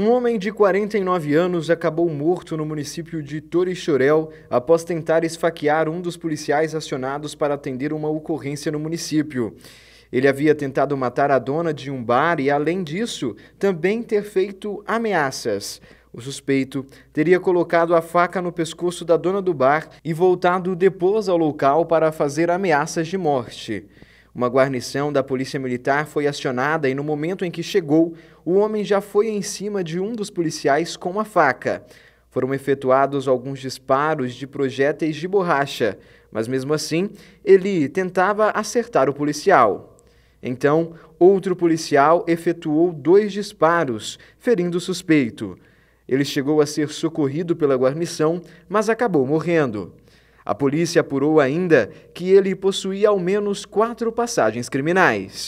Um homem de 49 anos acabou morto no município de Torixorel após tentar esfaquear um dos policiais acionados para atender uma ocorrência no município. Ele havia tentado matar a dona de um bar e, além disso, também ter feito ameaças. O suspeito teria colocado a faca no pescoço da dona do bar e voltado depois ao local para fazer ameaças de morte. Uma guarnição da Polícia Militar foi acionada e, no momento em que chegou, o homem já foi em cima de um dos policiais com uma faca. Foram efetuados alguns disparos de projéteis de borracha, mas mesmo assim, ele tentava acertar o policial. Então, outro policial efetuou dois disparos, ferindo o suspeito. Ele chegou a ser socorrido pela guarnição, mas acabou morrendo. A polícia apurou ainda que ele possuía ao menos quatro passagens criminais.